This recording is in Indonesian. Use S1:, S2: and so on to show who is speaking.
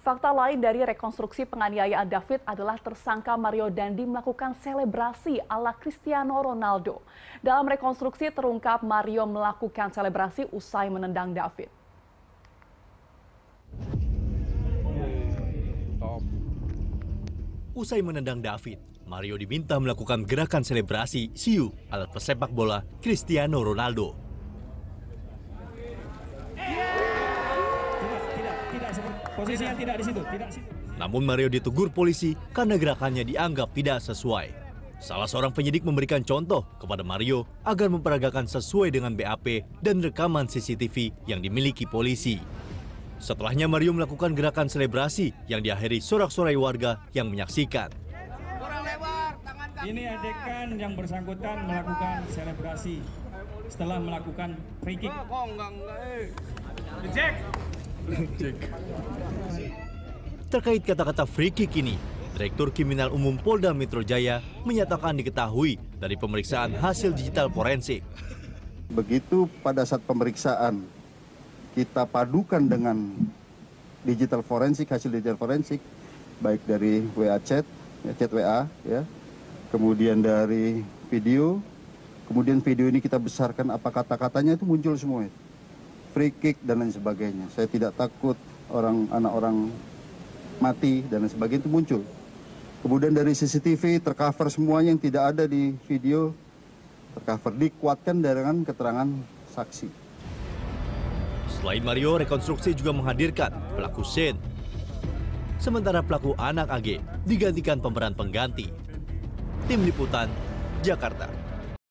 S1: Fakta lain dari rekonstruksi penganiayaan David adalah tersangka Mario Dandi melakukan selebrasi ala Cristiano Ronaldo. Dalam rekonstruksi terungkap Mario melakukan selebrasi usai menendang David.
S2: Usai menendang David, Mario diminta melakukan gerakan selebrasi siu alat pesepak bola Cristiano Ronaldo. Posisinya tidak di situ, tidak Namun Mario ditugur polisi karena gerakannya dianggap tidak sesuai. Salah seorang penyidik memberikan contoh kepada Mario agar memperagakan sesuai dengan BAP dan rekaman CCTV yang dimiliki polisi. Setelahnya Mario melakukan gerakan selebrasi yang diakhiri sorak-sorai warga yang menyaksikan. Ini adegan yang bersangkutan melakukan selebrasi setelah melakukan free kick. Oh, Terkait kata-kata free kick ini, Direktur Kriminal Umum Polda Metro Jaya menyatakan diketahui dari pemeriksaan hasil digital forensik. Begitu
S3: pada saat pemeriksaan kita padukan dengan digital forensik, hasil digital forensik, baik dari WA chat, ya, chat WA, ya, kemudian dari video, kemudian video ini kita besarkan apa kata-katanya itu muncul semua free kick dan lain sebagainya. Saya tidak takut orang anak orang mati dan lain sebagainya itu muncul. Kemudian dari CCTV tercover semuanya yang tidak ada di video tercover dikuatkan dengan keterangan saksi.
S2: Selain Mario, rekonstruksi juga menghadirkan pelaku Shane. Sementara pelaku anak AG digantikan pemeran pengganti. Tim Liputan, Jakarta.